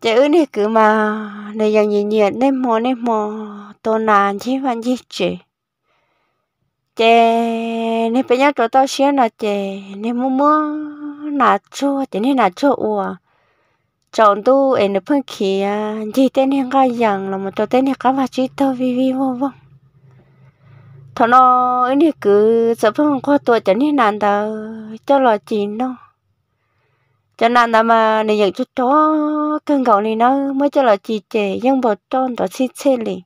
chị ư này cứ mà này giờ nhìn nhiệt nên mò nên mò tô nàn chứ vẫn gì chị chị nên bây giờ tụi tao xé là chị nên mua mua nà chua chị nên nà chua ủa chọn tu em được phân khí à chỉ tên này cái rằng là một tụi tên này các bà chị tao vi vi vô vong thằng nó ấy cứ sợ phân qua tuổi chị nên nàn tao cho lo chị đâu cho nên là mà này giờ cho chó cưng gạo này nó mới cho là chị trẻ nhưng bộ tròn đó xin xe lì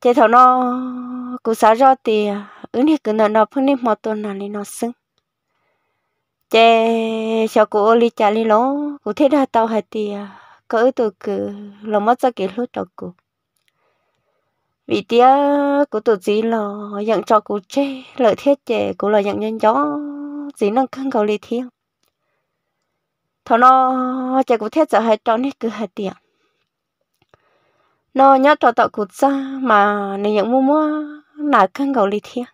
chị thảo nó cũng xả ra thì ứng thì cứ nó phân đi một tuần là nó sưng chị sau cô đi trả đi nó cũng thế ra tàu hay thì có ưu tụ cứ là mất ra cái lúc cho cụ vì tía của tụ gì là nhận cho cụ chê lợi thiết chè cũng là nhận nhân gió gì năng cưng gạo lì thiêng thôi nó chạy cụ thế giờ hay trâu nít cứ hai tiền nó nhớ trâu tạo cụ ra mà này những mua mua nãy cân gầu lì thiên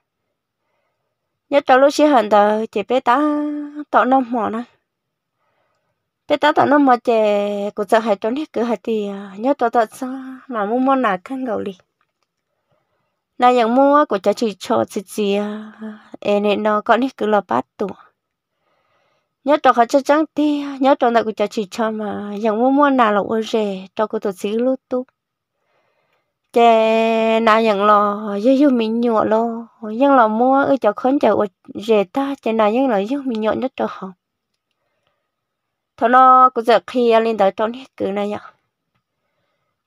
nhớ trâu lúc xưa hẳn tờ chỉ bé tá tạo nó mỏ nó bé tá tạo nó mỏ chạy cụ giờ hai trâu nít cứ hai tiền nhớ trâu tạo ra mà mua mua nãy cân gầu lì nay những mua của cháu chỉ cho chị chị em nó có nít cứ lo bắt tụi nhớ trò khó cho chẳng ti nhớ trò này của cha chỉ cho mà chẳng mua mua nào là ô rẻ trò của tổ sĩ lút tu chè nào chẳng lo dư dư mình nhọ lo nhưng là mua ở chỗ khốn chợ ô rẻ ta chè nào nhưng là dư mình nhọ nhất trò hỏng thôi nó cũng giờ khi à, lên tới trong hết cửa này nhở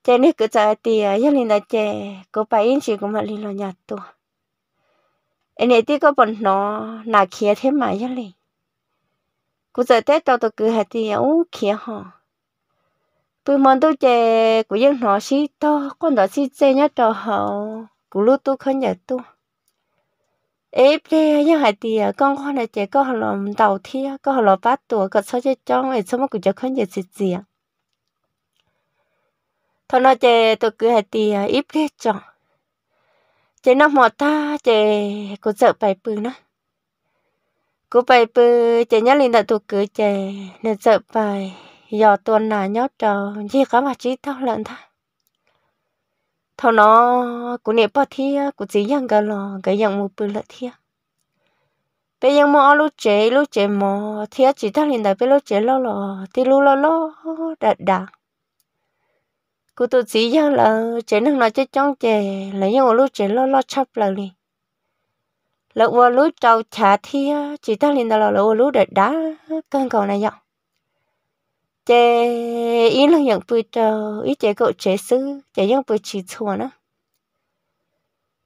chè này cứ giờ thì à, giờ lên tới chè cô bảy yên chị cũng mà lên lo nhà tu anh ấy thì có bọn nó nà kia thế mà giờ lên cô giờ tết tao tao cứ hạt thì ú kia họ bữa mòn tôi chè cú dân nó xí to con đó xí chè nhá trò họ cú lúc tôi không nhớ tôi ép thế nhá hạt thì con con này chè con họ làm đầu thia con họ làm bát tuổi còn sao chơi trong ấy sao mà cú giờ không nhớ gì gì à thôi nói chè tôi cứ hạt thì ít thế cho. chè nó mò ta chè cú sợ phải bự nữa cú bay bư chè nhá linh đã thuộc cứ chè nên sợ bài giò tuần là nhót trò gì cả mà chỉ tao lợn tha thâu nó cú nè bao thi cú chỉ nhận cái lò cái nhận một bự lợn thi bây giờ mua lúc chế lúc chế mò thì chỉ tao linh đại bây lúc chế lo lò thì lúc lo lo đạt đạt cú tụ chỉ nhận là chế năng nói chế trong chế là yang lúc chế lo lo chắp là liền là ô lú trâu trả thi chỉ ta lên đó là ô lú để đá cơn cầu này nhở chế ý là những bữa trâu ý chế cậu chế sư chế những bữa chỉ chùa nữa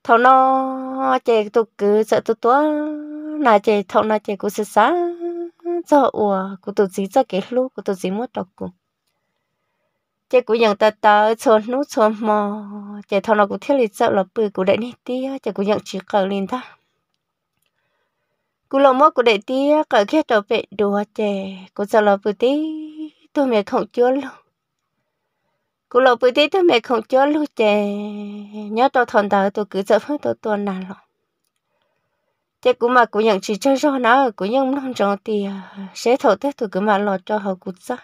thầu nó chế tụ cứ sợ tụ tua là chế thầu nó chế cũng sợ sá cho ủa cũng tụ gì cho cái lú cũng tụ gì mất đọc cũng. chế cũng nhận tờ tờ chôn nút chôn mò chế thầu nó cũng thiết lý sợ là bự cũng đại nít tía chế cũng nhận chỉ cờ lên ta cú กู lo mất của đệ tía cả khi trở về đùa chè cú sợ lo bự tí tôi mẹ không chúa luôn cú lo bự tí tôi mẹ không chúa luôn chè nhớ tôi thon đời tôi cứ sợ phải tôi tuần nào rồi chè cú mà cú nhận chỉ cho do nó cú nhận không trong thì à, sẽ thổ tết tôi cứ mà lo cho họ cũng sao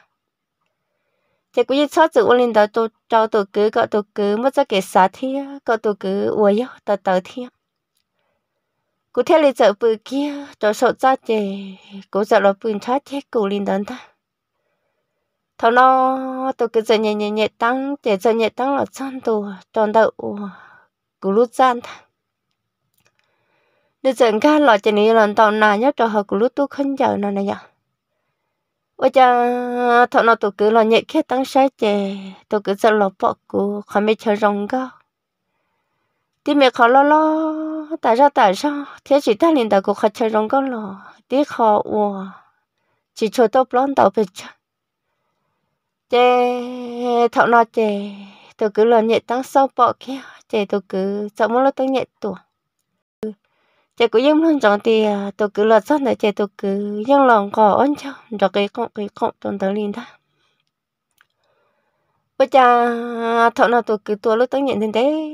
chè cũng như xót sự linh đời tôi cho tôi cứ gọi tôi cứ mất ra cái xả thia gọi tôi cứ uầy tờ tờ thiêng cô thể là sợ bự kia cho sợ ra chè cô sợ là bự chát thế cô linh đắn ta thằng nó tôi cứ sợ nhẹ nhẹ nhẹ tăng chè sợ nhẹ tăng là chân tù tròn đậu cụ lút gian ta để dẫn ca lọ chè này lần tàu nà nhất cho họ cụ lút tôi không giờ nó này nhở ôi cha thằng nó tôi cứ lo nhẹ khi tăng sai chè tôi cứ sợ lọ bỏ cụ không biết chờ rong cao đi mẹ khó lo lo tại sao tại sao thế chỉ ta liền tại cuộc khát chơi rong con lo tí khó ua chỉ cho tao lon tao biết chả chê thọ nó chê tôi cứ lo nhẹ tăng sau bỏ kia chê tôi cứ sợ muốn lo tăng nhẹ tuổi chê cứ yên luôn chọn thì à, tôi cứ lo sót này chê tôi cứ yên lòng cỏ ôn cho rồi cái con cái con trong tớ liền ta bây giờ thọ nào tôi cứ tua lúc tăng nhận tiền đấy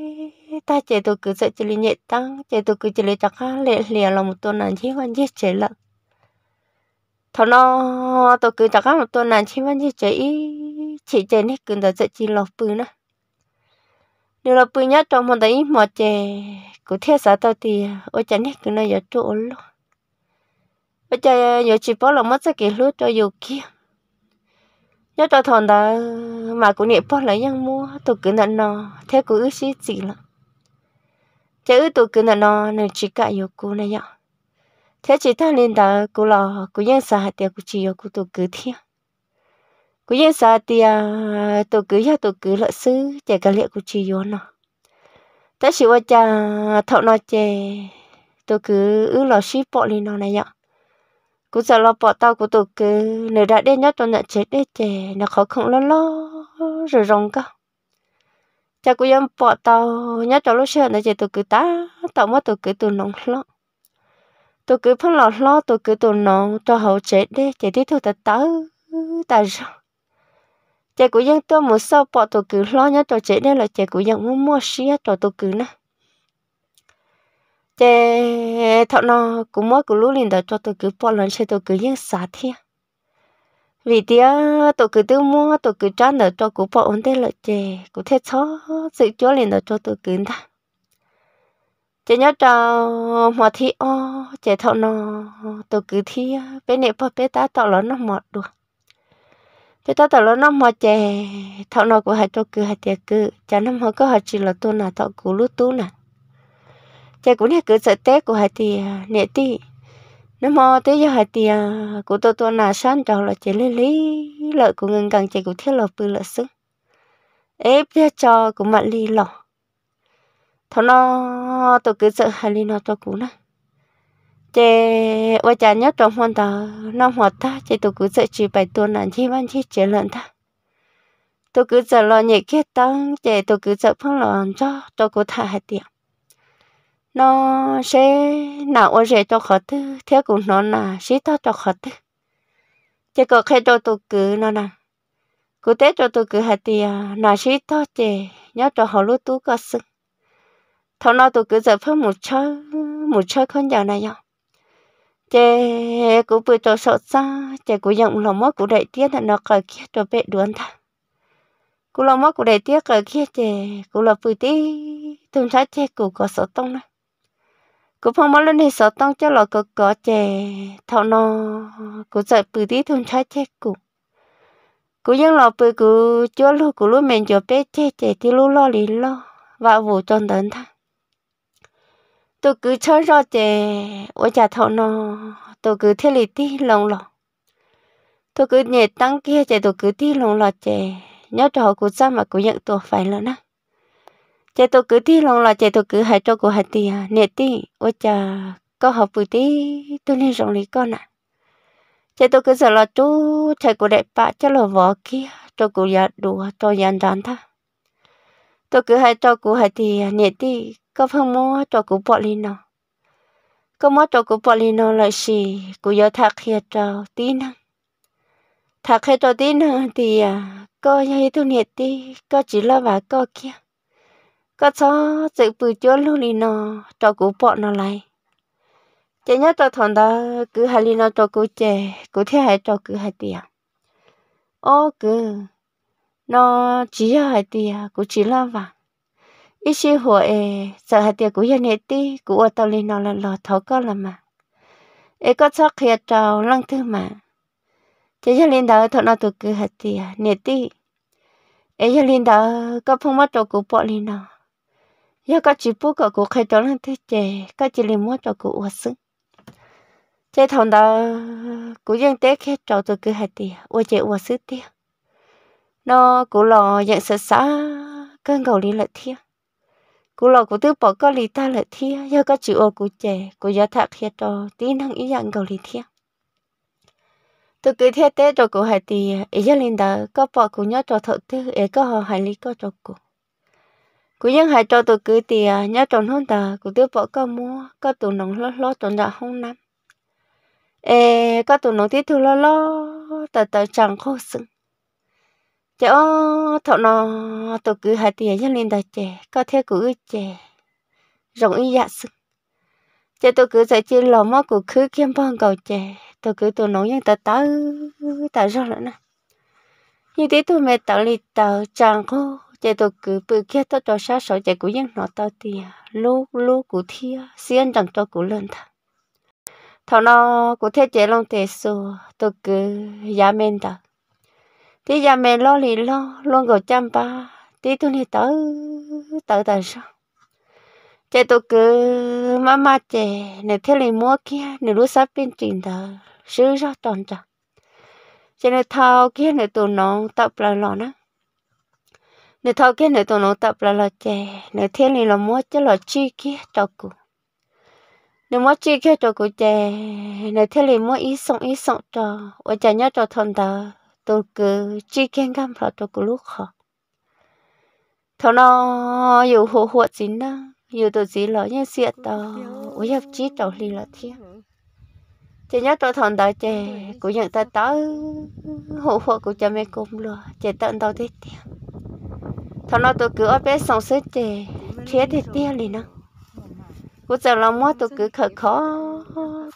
ta chế tôi cứ sợ chỉ lý nhẹ tăng chế tôi cứ chỉ lý chắc khá lệ lìa là một tuần nàng chỉ quan giết chế lận thằng nó tôi cứ chắc khá một tuần nàng chỉ quan giết chế chỉ chế nít cứ đỡ sợ chỉ lọc bự nữa nếu là bự nhá trong một đấy mà chế cứ theo sát tôi thì ôi chả nít cứ nó giờ chỗ luôn bây giờ giờ chỉ bỏ là mất cái kỷ lúa cho dù kia nhớ cho thằng đó mà cũng nhẹ bỏ lại nhang mua tôi cứ nhận nó thế cứ ước gì gì lắm thế ư tụi cứ nó nên chỉ cả yêu cô này nhở thế chỉ thằng linh ta cô lo cô yên sa thì cô chỉ yêu cô tụi cứ thiên cô yên sa thì tụi cứ ya tụi cứ lợi sư chạy cả liệu cô chỉ yêu nó thế chỉ qua cha thọ nó chè tụi cứ ư lo ship bỏ lên nó này nhở cô sợ lo bỏ tao của tụi cứ nếu đã đến nhất tôi nhận chết đấy chè nó khó không lo lo rồi rong cả cha cũng yếm bỏ tàu nhớ cho lúc xưa này chỉ tụi cứ ta tàu mất tụi cứ tàu nông lo tụi cứ phân lọt lo tụi cứ tàu nóng cho hậu chết đi chỉ tí thôi ta tàu tàu rồi chị cũng dân tôi một sau bỏ tôi cứ lo nhá cho chết đi là chị cũng dân muốn mua xía cho tôi cứ nè chị thọ nó cũng mất cũng lú lên đó cho tôi cứ bỏ lần xe tôi cứ dân xả thiên vì thế tôi cứ tự mua tôi cứ cho nợ cho cụ bỏ ổn thế lợi chè cụ thế chó sự chúa liền nợ cho tôi cứ ta chè nhớ cho mà thi o chè thọ nó tôi cứ thi bên này bỏ bé ta tao lớn nó mọt được bé ta tao lớn nó mọt chè thọ nó của hai tôi cứ hai chè cứ chả năm họ có hai chỉ là tôi là thọ cụ lú tú nè chè cũng này cứ sợ té của hai thì nè ti nếu mà tới giờ hai tiền của tôi tôi nà sáng cho là chỉ lấy lấy lợi của ngân càng chỉ của thiết lộc bự lợi sức ép ra cho của mặt ly lọ thôi nó tôi cứ sợ hai ly nó cho cũ nè chè và chả nhớ trong hoàn ta nó hoạt ta chè tôi cứ sợ chỉ bài tôi là chi văn chi chế lợn ta tôi cứ sợ lo nhẹ kia tăng chè tôi cứ sợ phong lợn cho tôi cứ thả hai tiền nó sẽ nào ở rể cho khó tư theo cũng nó là sĩ to cho khó tư chỉ có khi cho tôi cứ nó là cụ tế cho tôi cứ hạt thì à, là sĩ to chè nhớ cho họ lúc tú có sức thọ nó tôi cứ giờ phơi một chơi một chơi không giờ này nhau chè cũng vừa cho sợ xa chè cũng dòng lòng mất của đại tiết là nó cởi kia cho bệ đuôn ta cũng lòng mất của đại tiết cởi kia chè cũng là vừa tí tương thái chè cũng có sợ tông này cô phong mà lên thì sợ tăng cho lọ cỡ cỡ chè thọ nó cô sợ bự tí thôn trái chè cụ cô dân lọ bự cứ chúa lu cứ lu mình cho bé chè chè thì lúa lo lì lo và vụ tròn đến thang, tôi cứ chơi ra chè ở nhà thọ nó tôi cứ thế lì tí lòng lọ tôi cứ nhẹ tăng kia chè tôi cứ tí lòng lọ chè nhớ trò cứ sao mà cứ nhận tôi phải là nè chạy tôi cứ thi lòng là chạy tôi cứ hại cho cô hại tì à nè tì ôi chà có học bữa tí tôi nên rộng lý con ạ chạy tôi cứ giờ là chú chạy của đại bạ cho là vỏ kia cho cô nhà đùa cho dàn dàn tha tôi cứ hại cho cô hại tì à nè tì có phải mua cho cô bỏ lên nó, có mua cho cô bỏ lên nó là gì, cô giờ thạc hiệt cho tí năng thạc hiệt cho tí năng thì à có nhà tôi nè tì có chỉ là bà có kia có cho sự bự chúa luôn đi nó cho cú bọn nó lại chỉ nhớ tao thằng đó cứ hai lì nó cho cú chè cú thế hai cho cứ hai tiền ô cứ nó chỉ hai tiền cú chỉ lo vào ít xí hồ ê sợ hai tiền cú yên hết đi cú ở tao lì nó là lò thấu có là mà ê có cho khía trào lăng thứ mà chỉ cho linh đó thằng nó tụi cứ hai tiền hết đi ê cho linh đó có phong mắt cho cú bọn lì nó 要个直播个个开到那的这，个这里摸着个我生。这同到古人得开找着个还的，我这我生的。nó cụ lò nhận sợ xã cơn cầu lý lợi thiên cụ lò cụ tư bỏ có lý ta lợi thiên do có chịu ô cụ trẻ cụ giá thạc thiệt trò tí năng ý dạng cầu lý thiên từ cứ thiết tế trò cụ hải tì ý giá linh đà có bỏ cụ nhớ trò thợ tư ý có hò hải lý có trò cụ cứ những hai cho tôi cứ thì nhớ tròn hơn ta cứ tiếp bỏ cả mua cả tụ nóng lo lo tròn dạ không năm ê cả tụ nóng thiết thu lo lo ta ta chẳng khó sưng chớ thọ nó tôi cứ hai tiền nhân lên ta chè có thế cứ chè rộng y dạ sưng chè tôi cứ dạy chia lò mó của cứ kiếm băng cầu chè tôi cứ tụ nóng nhưng ta ta ta ra nữa nè như thế tôi mệt tạo lì tạo chẳng khó chạy tổ cứ bự kia tao cho sát sỏi chạy của dân nó tao thì à. lú lú của thia xiên chẳng cho của lên thằng thằng nó của thế chạy long thế số tổ cứ giá men ta thì giá men lo lì lo luôn gọi chăm ba thì tôi này tớ tớ tớ sao chạy tổ cứ má chạy này thế này mua kia này lú sắp bên trình đó sứ ra tròn tròn chạy này thao kia này tụi nó tập lại lọ nữa nếu thao kia nếu tôi nói tập là lo chè nếu thiên lý là mua cho lo chi kia cho cụ nếu mua chi kia cho cụ chè nếu thiên lý mua ít sống ít sống cho ở chả nhớ cho thằng ta tôi cứ chi kia gam phải cho cụ lúc họ thằng nó yêu hồ hồ gì nữa yêu tôi gì là nhân sự đó ở nhập chi cho lý là thiên chị nhớ tôi thằng ta chè, cũng nhận ta tới hộ hộ của cha mẹ cùng lo, chị tận tao thế tiền còn nó tôi cứ ở bên sông suối thì chết thì tiếc liền nó cũng giờ là mất tôi cứ khởi khó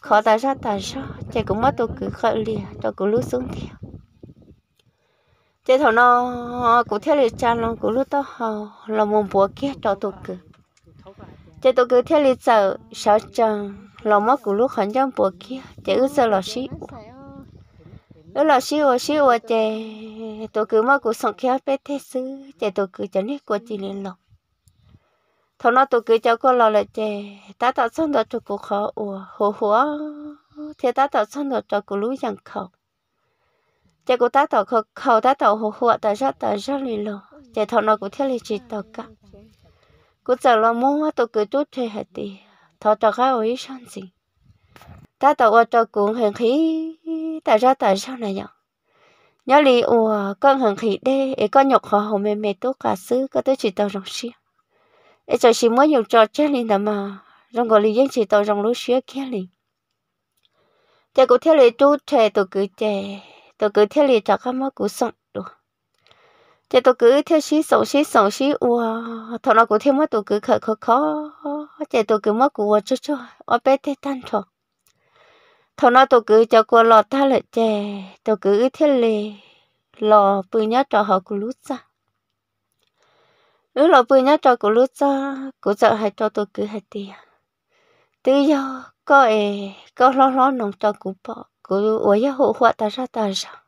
khó tại sao tại sao chạy cũng mất tôi cứ khởi liền tôi cứ lướt xuống theo chạy thằng nó cũng theo liền cha nó cũng lướt đó là một bữa kia cho tôi cứ chạy tôi cứ theo liền giờ sao chẳng là mất cũng lướt hẳn trong bữa kia chạy cứ giờ là xíu đó là siêu siêu à chè tôi cứ mà cũng sống khéo bé thế xứ chè tôi cứ cho nít của chị liên lộc thằng nó tôi cứ cho con lo lại chè ta tạo xong đó cho cô khó ủa hồ hồ thế ta tạo xong đó cho cô lú chẳng khẩu chè cô ta tạo khẩu khẩu ta tạo hồ hồ ta ra ta ra lì lò chè thằng nó cũng theo lì chị tạo cả cô chờ lo mua tôi cứ chút thế hết đi, thằng cho cái ôi sáng gì ta tạo cho cô hàng khí tại ra tại sao này nhở nhớ li ủa con hằng khỉ đê ấy con nhọc họ hồ mềm mềm tốt cả xứ có tới chỉ tao rong xia ấy cho chỉ mới nhiều cho chết liền mà rong gọi li dân chỉ tao rong lúa xia kia liền thế cũng theo li tu trẻ tôi cứ trẻ tôi cứ theo li cho các má cũng sống được thế tôi cứ theo xí sống xí sống xí ủa thằng nó cũng theo má tôi cứ khờ khờ khó thế tôi cứ má ủa cho cho ở bé thế tan thôi thằng nó tôi cứ cho cô lọt tha lại chè tôi cứ thiết lì lò bự nhá cho họ cứ lút ra ứ lò bự nhá cho cứ lút ra cứ sợ hay cho tôi cứ hay tiền tự do có ê có lo lo nông cho cứ bỏ cứ uống ya hộ hoa ta ra ta ra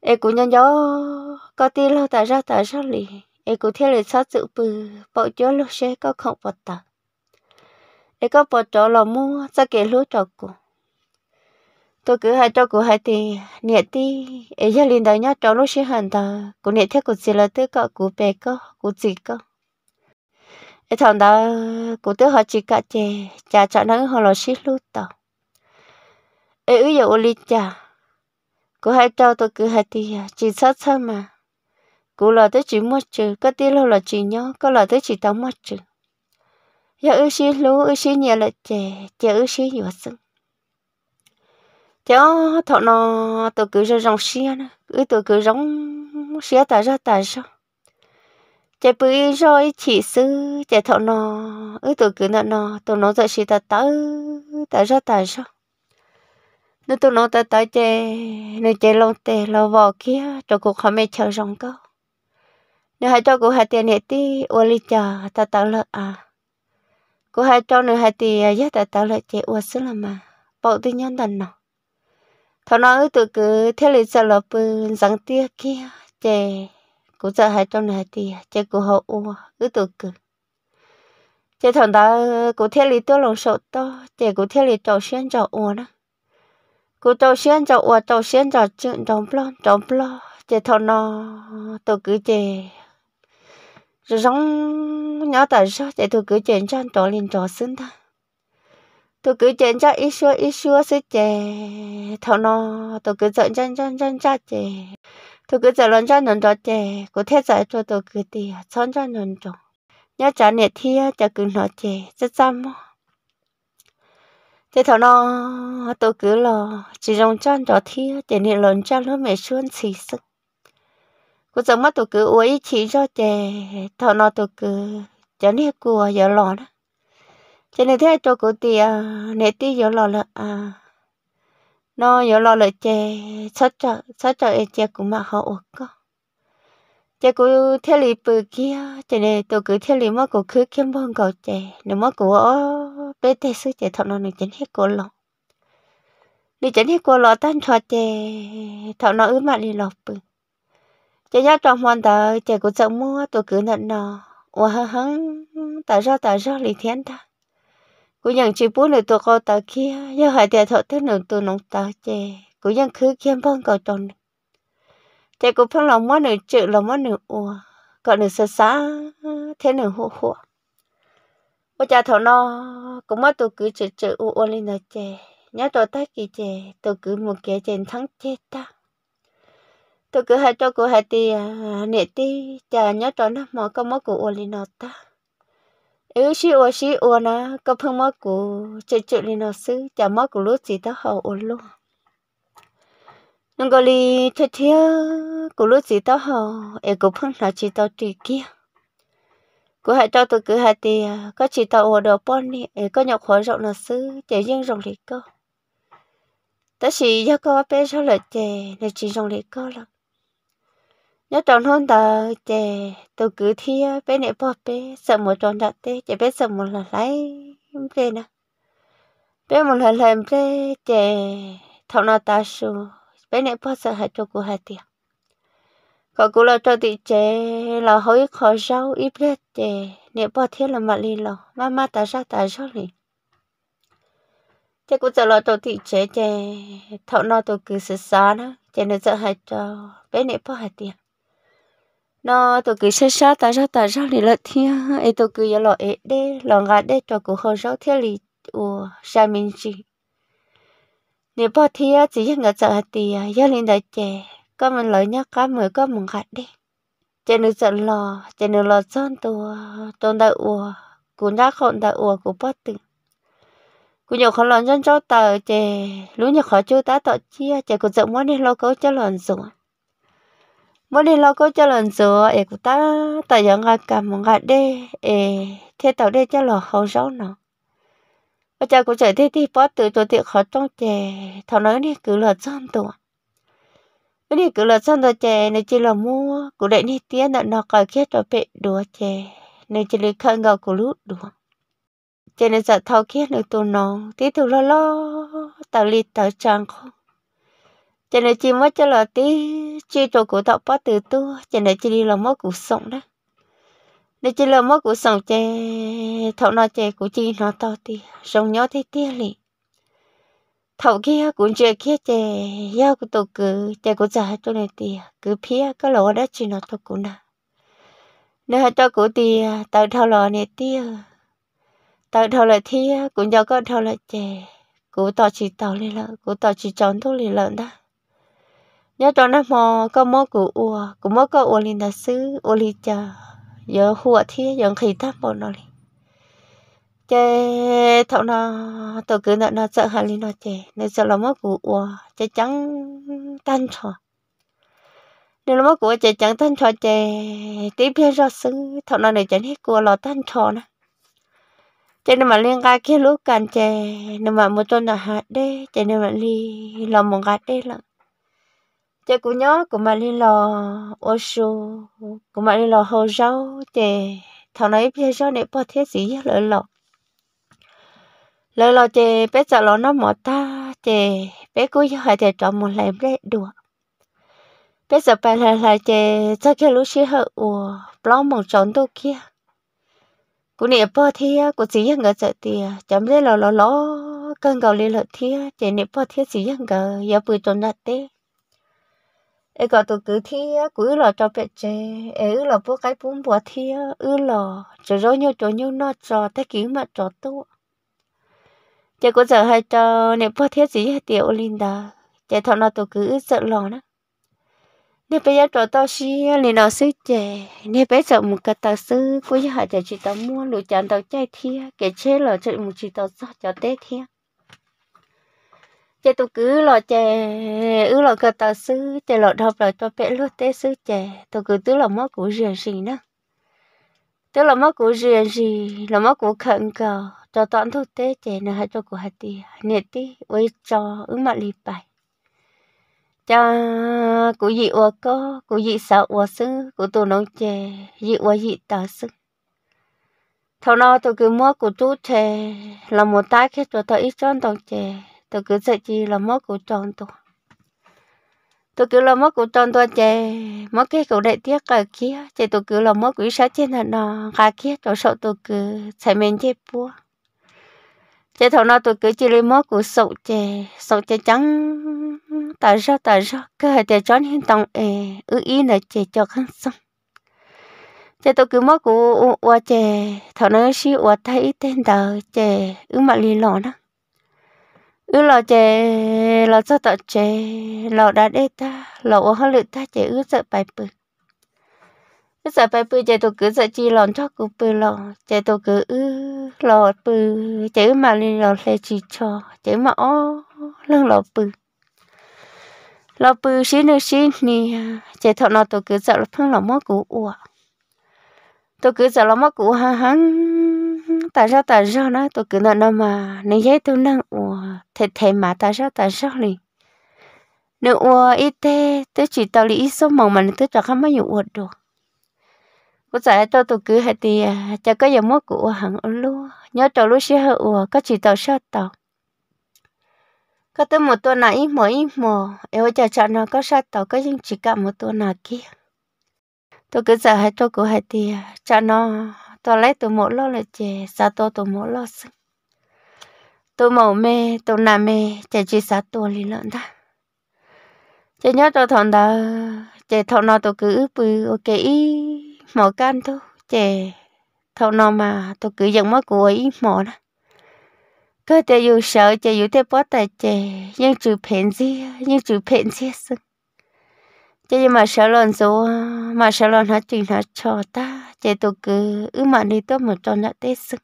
ê cứ nhân gió có tí lo ta ra ta ra lì ê cứ thiết lì sát sự bự bỏ cho lúc xe có không bỏ ta ê có bỏ cho lò mua ra kể lúa cho cô tôi cứ hai trâu cứ hai thì nhẹ tí ấy giờ liền đời nhá trâu lúc sinh hẳn ta cũng nhẹ thế cũng chỉ là thứ cọ cũng bé có cũng chỉ có ấy thằng đó cũng thứ họ chỉ cả chè cha chả nắng họ lo xí lút tao ấy ứ dụ li chả cứ hai trâu tôi cứ hai thì à, chỉ sát sao mà cũng là thứ chỉ mua chữ, có tí lâu là chỉ nhó có là thứ chỉ tao mua chữ, giờ ứ xí lú ứ xí nhẹ là chè chè ứ xí nhiều sưng theo thọ nó tôi cứ ra rong xia nè cứ tôi cứ rong xia ta ra ta sao chạy bữa rồi chỉ sư chạy thọ nó cứ tôi cứ nó nó tôi nó dạy xia ta tới ta ra ta sao nó tôi nó ta tới chạy nó chạy lâu tè lâu vò kia cho cuộc không mẹ chờ rong câu nếu hai cho cô hai tiền hết tí ô li chờ ta tạo lợi à cô hai cho nữa hai tiền à, giá ta tạo lợi chạy ô xứ là mà bộ tư nhân đàn nào thằng nó tự cứ theo lịch giờ là bự rằng tiếc kia chè cũng giờ hai trong này thì chè cũng hậu u cứ tự cứ chè thằng đó cũng theo lịch tôi lòng sợ to chè cũng theo lịch trầu xuyên trầu u nữa cô trầu xuyên trầu u trầu xuyên trầu chuyện trống plon trống plon chè thằng nó tự cứ chè rồi giống nhỏ tại sao chè tự cứ chuyện trang trò liền trò xứng thôi tôi cứ chén cho ít xua ít xua sẽ chè thằng nó tôi cứ giận chân chân chân cha chè tôi cứ giận lần chân lần đó chè có thể giải cho tôi cứ đi chân chân lần đó nhớ trả nè thia chả cứ nó chè rất chăm thế thằng nó tôi cứ lo chỉ dùng chân đó thia để nè lần chân nó mẹ xuân xì sức cô giống mắt tôi cứ uống chỉ cho chè thằng nó tôi cứ chả nè cua giờ lo đó cho nên thế cho cụ à, nè tí yếu lò là à nó yếu lò là chè sát cho sát cho em chè cũng mà họ ổn có chè cụ thế lì bự kia cho nên tôi cứ thế lì mất cụ cứ kiếm bông cầu chè nếu mất cụ ở bé tê sư chè thọ nó này chén hết cổ lọ đi chén hết cổ lọ tan cho chè thọ nó ứ mà đi lọ bự chè nhát trong hoàn tờ chè cụ sợ mua tôi cứ nhận nó ủa hăng tại sao tại sao lì thiên ta cú nhận chỉ bố lời tụi con tao kia do hại tiền thọ tới nửa tụi nông tao chè cú nhận cứ kiếm bông cầu tròn thế cú phong lòng mất nửa chữ lòng mất nửa ua còn nửa sờ xá thế nửa hụ hụ. bố cha thọ nó cũng mất tụi cứ chữ chữ u u lên nửa chè nhớ tụi ta kỳ chè tụi cứ một kẻ chèn thắng chết ta tụi cứ hai cho cú hai tì à, nè tì chả nhớ cho nó mỏ có mất cú u lên nó ta yêu shi o shi o na có phương mắc của chơi chơi lên nó xứ chả mắc của lúc gì ta hậu ổn luôn nhưng gọi là thế thế của lúc gì ta hậu e của phương là chỉ tao tùy kia của hai tao tôi cứ hai tì có chỉ tao ổn đồ bọn đi e có nhọc khói rộng nó xứ chạy riêng rộng lý cơ ta chỉ do có bé sao lại chạy nên chỉ rộng lý cơ lắm nhớ tròn hơn tờ chè tôi cứ thi bé nè bỏ bé sợ một tròn đặt tê chè bé sợ một là lấy bé nè bé một là làm bé chè thọ nào ta su bé nè bỏ sợ hạt cho cô hạt tiền có cô là cho chị chè là hối khó rau ít bé chè nè bỏ thế là mặt li lò mama ta ra ta ra liền thế cũng giờ là tôi thị chế chè thọ nó tôi cứ sửa xóa nó chè nó sợ hại cho bé nệ bỏ hại tiền nó tôi cứ sát sát ta sát ta sát thì lợt thiên ấy tụi cứ giờ lọ ấy đế lọ ngã đế cho cụ hồ sáu thiên lì ủa sao mình chi nếu bỏ thiên chỉ những người sợ hạt tiền à, gia lên đại trẻ có mình lợi nhắc cá mười có mừng hạt đấy, trên nước sợ lò trên nước lò sơn tua tôn đại ủa cụ nhắc khôn đại ủa cụ bỏ từng cụ nhiều khó lòn dân cho tờ chè lũ nhiều khó chưa tá tọt chia chè cụ giọng muốn đi lo cấu cho lòn rồi mỗi đi lo có cho lần giờ e của ta tại giờ ngà cầm một ngà đê e thế tàu đê cho lò hậu rau nó và cha cũng chạy thế thì bó từ chỗ tiện khó trong chè thằng nói đi cứ là chân tụi cái này cứ là xong rồi chè này chỉ là mua cụ đại này tiếc là nó cởi khét cho bệ đùa chè này chỉ là khăn gạo của lút đùa chè này sợ thao khét được tụi nó tí tụi lo lo tao lì tao trang không cho là chỉ mất cho là tí chỉ cho cổ thọ bắt từ tu cho là chỉ đi là mất cuộc sống đó để chỉ là mất cuộc sống chè thọ nó chè của chị nó to tí sống nhỏ thế tia lì thọ kia cũng chưa kia chè yêu của tổ cứ chè của già cho này tia cứ phía cái lỗ đó chỉ nó to cũng nào nếu cho cụ tia tạo thọ lò này tia tạo thọ lại thi cũng do con thọ lại chè cụ tỏ chỉ tỏ lên lợn cụ tỏ chỉ tròn thuốc lên lợn đó nhớ cho nó mò có mò củ ua củ mò có ua linh đã xứ ua linh chờ giờ hùa thi, giờ khi thắp bỏ nó đi chê thọ nó tôi cứ nó nó sợ hà linh nó chế, nó sợ là mò củ ua chế trắng tan trò nếu mò củ chế trắng tan trò chế, tiếp theo ra xứ thọ nó này chẳng hết cua lò tan trò nè Chế nên mà liên cái kia lúc cần chè nên mà một tuần là hạt đấy chế nên mà li làm một gạt đấy lận chế cú nhó của mà đi lò ô su của mà đi lò hồ rau chế thằng này bây giờ này bỏ thế gì rồi lọ lỡ lọ chế bé giờ lọ nó mỏ ta chế bé cú giờ hai chế chọn một lần đấy đùa bé giờ bé là là chế cho cái lúc sĩ hở ủa lo một chọn đâu kia cú này bỏ thế cú gì ngờ sợ tiề chấm đấy lọ lọ lọ cần cầu lên lợ thế chế này bỏ thế gì ngờ giờ bùi tồn đặt đấy ê gọi tụ cứ thi á cứ là cho bé chế ai ư là bố cái bún bò thi á ư là cho rối nhau cho nhau nó cho thế kiếm mà cho tu chế có giờ hai cho nè bố thiết gì hết tiểu linda chế thọ nó tụ cứ sợ lò đó nè bây giờ cho tao xí liền nó xí chế nè bây giờ một cái tao xứ cứ với họ chế chỉ tao mua lụa chăn tao chạy thi kể chế là chế một chỉ tao sao cho tết thi chế tôi cứ lo chè ứ lo cơ tao xứ chè lo đọc lo cho bé lúc té xứ chè tôi cứ tứ lo mất của riêng gì nữa tứ lo mất của riêng gì lo mất của khẩn cầu cho toàn thu tế chè nè hai cho của hạt tì nè tì với cho ứ mà lì bài cha của dị ua có của dị sợ ua xứ của tôi nấu chè dị ua dị tao xứ thầu nó tôi cứ mua của chú chè là một tay khi cho tôi ít cho tao chè tôi cứ sợ chi là mất của tròn tôi tôi cứ là mất của tròn tôi chè mất cái cậu đại tiếc ở kia chè tôi cứ là mất quý sát trên là nó gà kia tôi sợ tôi cứ chạy mình chết bua chè thầu nó tôi cứ chỉ lấy mất của sậu chè sậu chè trắng tà ra tà ra cái hạt chè chón hiện tòng ê ư ý là chè cho khăn xong chè tôi cứ mất của ua chè thầu nó xí ua thấy tên đầu chè ư mà lì lò nó ư lò chè lò sao tạo chè lò đã đê ta lò ô hơi ta chè ư sợ bài bự ư sợ bài bự chè tôi cứ sợ chi lòn cho cứ bự lò chè tôi cứ ư lò bự chè ư mà lên lò lê chỉ cho chè mà ô lưng lò bự lò bự xí nữa xí nì chè thọ nó tôi cứ sợ là phương lò mó cũ ủa tôi cứ sợ lò mó cũ hăng hắn ta ra ta ra nó tôi cứ nó mà nếu vậy tôi năng ủa thế thế mà ta ra ta ra này nếu ủa ít thế tôi chỉ tao lý số mỏng mà tôi chẳng không mấy dụng ủa được bữa giờ tôi tôi cứ hay thì à, chả có giờ mất của hàng ở luôn nhớ trâu lúc xưa ủa có chỉ tao sao tao có tới một tuần nào ít mỏ ít mỏ em chờ chờ nó có sao tao có nhưng chỉ cả một tuần nào kia tôi cứ giờ hay tôi cứ à, hay thì cho nó tôi lấy tôi mỗi lo là chè sa tôi tôi mỗi lo sưng tôi màu mè tôi nà mè chè chỉ sa tôi lì lợn ta chè nhớ tôi thằng đó chè thằng nó tôi cứ bự ok mỏ can thôi chè thằng nó mà tôi cứ dùng mất của ấy mỏ đó cơ chè dù sợ chè dù thế bớt tại chè nhưng trừ phèn gì nhưng trừ phèn gì sưng chứ mà sợ lần số mà sợ lần hết chuyện hết cho ta chứ tôi cứ ư mà đi tốt một tròn đã tết sức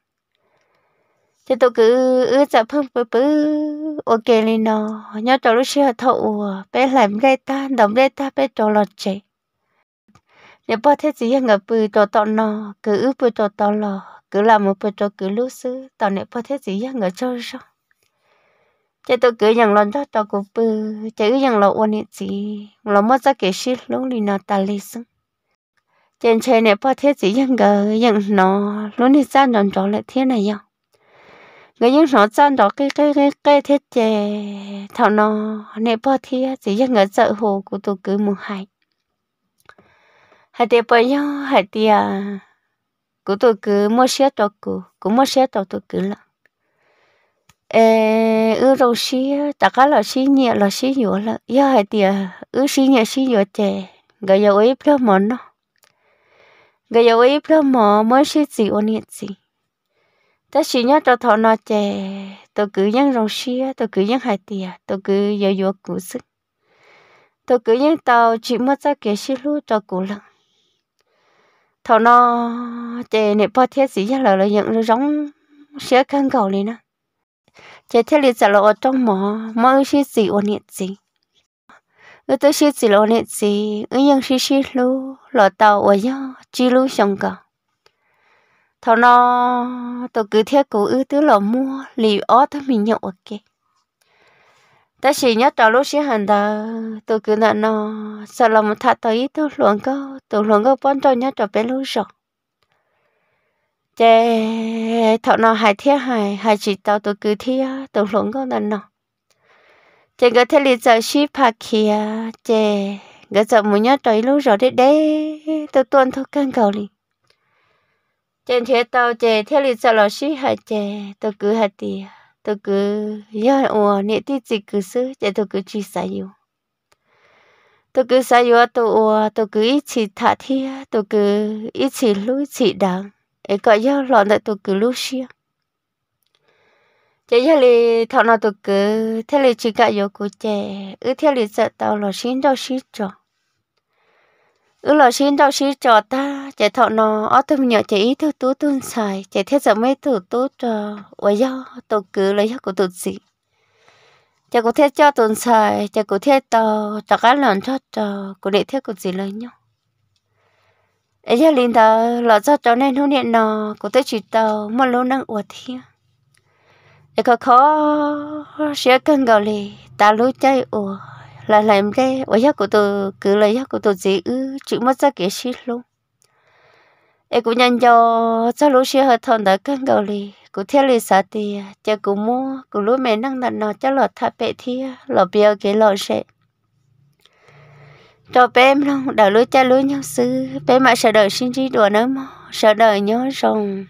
chứ tôi cứ ứ dạ phương bứ bứ ok lên nó nhớ cho lúc xưa thụ bé làm gây ta đóng gây ta bé cho lọt chạy nếu bao thế gì ngập bự cho tọn nó cứ ư bự cho tọn lọ cứ làm một bự cho cứ lúc xưa tao nếu bao thế gì ngập cho xong chạy tôi cứ rằng lần đó cho cô bự chạy cứ rằng là ôn nị gì là mất ra cái shit lúc đi nào ta lấy xong trên trời này bao thế gì rằng gờ rằng nó lúc đi ra đòn đó lại thế này nhau người những nó ra đó cái cái cái cái thế chè thảo nó này bao thế gì rằng người sợ hồ của tôi cứ mù hại hai tiệp bao nhau hai tiệp của tôi cứ mua xe cho cô, cũng mua xe cho tôi cứ lắm ê rồi xí ta cá là xí nhẹ là xí nhựa là ya hai tiề ư xí nhẹ xí nhựa chè gà dầu ấy phải mòn nó gà dầu ấy phải mỏ mới xí gì ôn hiện gì ta xí nhá cho thọ nó chè tôi cứ nhăn râu xí tôi cứ nhăn hai tiề tôi cứ dầu dầu cú sức tôi cứ nhăn tàu chỉ mất ra cái xí lú cho cú lắm thọ nó chè này bao thiết gì ya là là nhận nó giống xé khăn cầu này nè chế thế liệt giả lộ trong mỏ mơ xí gì ôn nhiệt gì ư tôi xí gì lộ nhiệt gì ư nhưng xí xí lu lọ tàu ở gió chỉ lu xong cả thằng nó tôi cứ thế cụ ư tứ lọ mua lì ó thà mình nhậu ok ta chỉ nhớ trò lúc xí hàng đó tôi cứ nợ nó sợ là một thà tới tôi luận câu tôi luận câu bọn tôi nhớ trò bé lúc rồi chế thọ nó hai thiết hai hai chỉ tao tôi cứ thiết tôi lộn con đàn nó chế cái thế lý giờ ship hạ kia chế cái giờ muốn nhớ trời lúc rồi đấy đấy tôi tuân theo căn cầu đi chế thế tao chế thế lý giờ là ship hạ chế tôi cứ hạ tiền tôi cứ nhớ ủa nị tí gì cứ xứ chế tôi cứ chỉ sai yêu tôi cứ sai yêu tôi ủa tôi cứ ít chỉ thả thiết tôi cứ ít chỉ lối chỉ đắng ấy ko giờ lo da to ku lu shi cái ya thì thọ na to ku te li chỉ cả yo cô che u te li sa ta lo xin do xin cho u lo xin do xin cho ta che tho no o tu nhớ cái ý thứ tu tun sai cái te giờ mấy thứ tu cho wa ya to ku lấy ya cô tu gì, cái cô thế cho tuần sai, cái cô thế tàu cho cá lợn cho cho cụ để thế cụ gì lấy nhau ấy giờ linh tờ lọ cho cháu nên hôn điện nọ có tới chỉ tàu mà lâu năng uất thiên ấy có khó sẽ cần gọi lì ta lối chơi ủa là làm thế ở giác của tôi cứ lấy giác của tôi dễ ư mất ra cái xí luôn ấy cũng nhận cho cho lối xe hơi thon đã cần gọi lì cụ thiết lì xả tiền cho cụ mua cụ lối mẹ năng đặt nọ cho lọ thả bẹ thia lọ bia cái lọ sẽ cho bé luôn đợi lúa cha lúa nhau xứ bé mà sợ đợi xin đi đùa nữa mò sợ đợi nhớ rồng